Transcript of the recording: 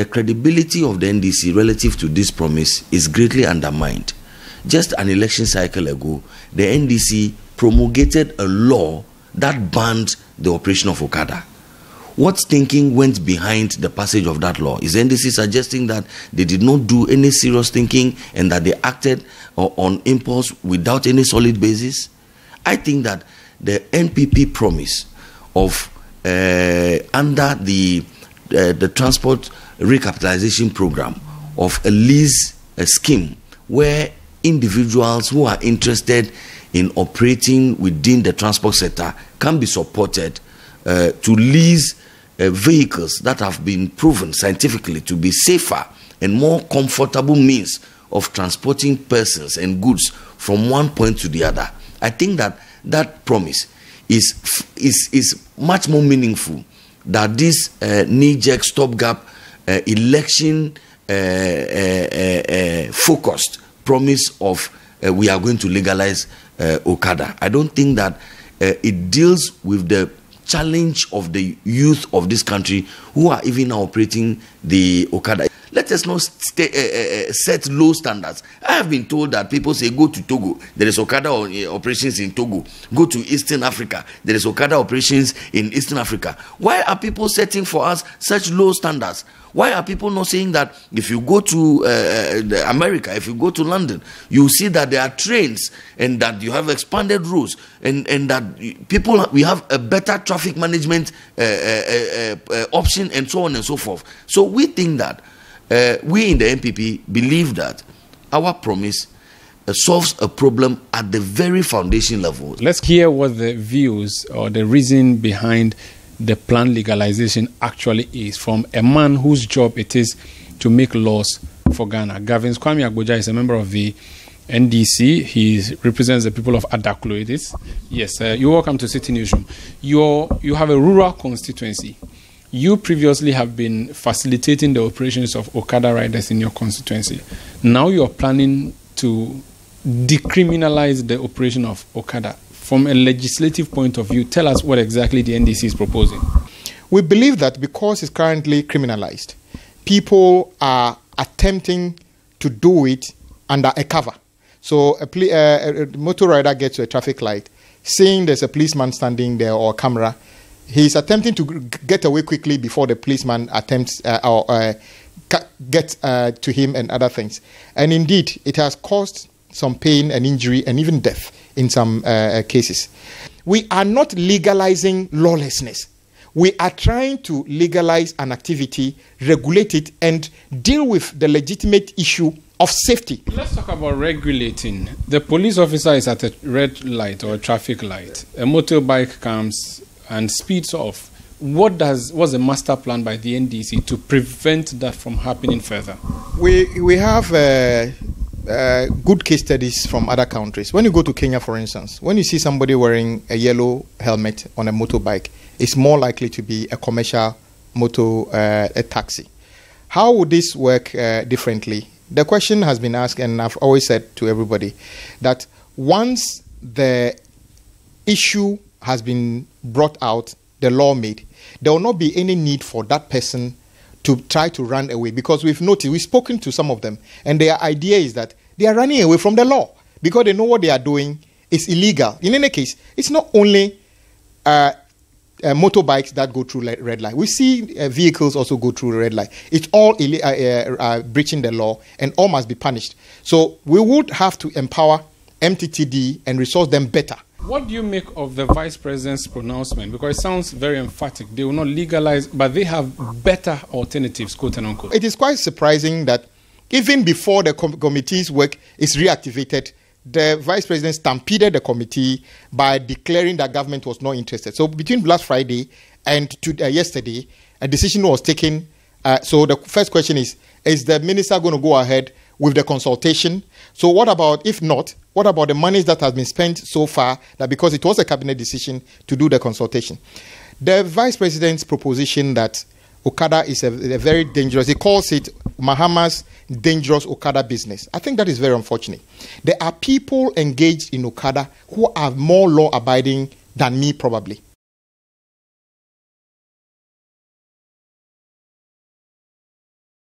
the credibility of the NDC relative to this promise is greatly undermined. Just an election cycle ago, the NDC promulgated a law that banned the operation of Okada. What thinking went behind the passage of that law? Is NDC suggesting that they did not do any serious thinking and that they acted uh, on impulse without any solid basis? I think that the NPP promise of uh, under the uh, the transport recapitalization program of a lease a scheme where individuals who are interested in operating within the transport sector can be supported uh, to lease uh, vehicles that have been proven scientifically to be safer and more comfortable means of transporting persons and goods from one point to the other. I think that that promise is, is, is much more meaningful than this uh, knee-jerk stopgap uh, election uh, uh, uh, uh, focused promise of we are going to legalize Okada. I don't think that it deals with the challenge of the youth of this country who are even operating the Okada. Let us not stay, uh, uh, set low standards. I have been told that people say, go to Togo. There is Okada operations in Togo. Go to Eastern Africa. There is Okada operations in Eastern Africa. Why are people setting for us such low standards? Why are people not saying that if you go to uh, America, if you go to London, you see that there are trains and that you have expanded rules and, and that people, we have a better traffic management uh, uh, option and so on and so forth. So we think that uh, we in the MPP believe that our promise uh, solves a problem at the very foundation level. Let's hear what the views or the reason behind the planned legalization actually is from a man whose job it is to make laws for Ghana. Gavin Kwame Agboja is a member of the NDC. He represents the people of Adaklo. yes. Uh, you're welcome to City Newsroom. You you have a rural constituency you previously have been facilitating the operations of Okada riders in your constituency. Now you're planning to decriminalize the operation of Okada. From a legislative point of view, tell us what exactly the NDC is proposing. We believe that because it's currently criminalized, people are attempting to do it under a cover. So a, uh, a motor rider gets to a traffic light, seeing there's a policeman standing there or a camera, he's attempting to get away quickly before the policeman attempts uh, or uh, gets uh, to him and other things. And indeed, it has caused some pain and injury and even death in some uh, uh, cases. We are not legalizing lawlessness. We are trying to legalize an activity, regulate it, and deal with the legitimate issue of safety. Let's talk about regulating. The police officer is at a red light or a traffic light. A motorbike comes and speeds off, what does what's the master plan by the NDC to prevent that from happening further? We we have uh, uh, good case studies from other countries. When you go to Kenya, for instance, when you see somebody wearing a yellow helmet on a motorbike, it's more likely to be a commercial motor uh, a taxi. How would this work uh, differently? The question has been asked, and I've always said to everybody that once the issue has been brought out, the law made, there will not be any need for that person to try to run away because we've noticed, we've spoken to some of them, and their idea is that they are running away from the law because they know what they are doing is illegal. In any case, it's not only uh, uh, motorbikes that go through red light. We see uh, vehicles also go through red light. It's all uh, uh, uh, breaching the law and all must be punished. So we would have to empower MTTD and resource them better what do you make of the vice president's pronouncement? Because it sounds very emphatic. They will not legalize, but they have better alternatives, quote unquote. It is quite surprising that even before the com- committee's work is reactivated, the vice president stampeded the committee by declaring that government was not interested. So between last Friday and to, uh, yesterday, a decision was taken. Uh, so the first question is: Is the minister going to go ahead with the consultation. So what about, if not, what about the monies that has been spent so far that because it was a cabinet decision to do the consultation? The vice president's proposition that Okada is a, a very dangerous, he calls it Mahama's dangerous Okada business. I think that is very unfortunate. There are people engaged in Okada who are more law abiding than me, probably.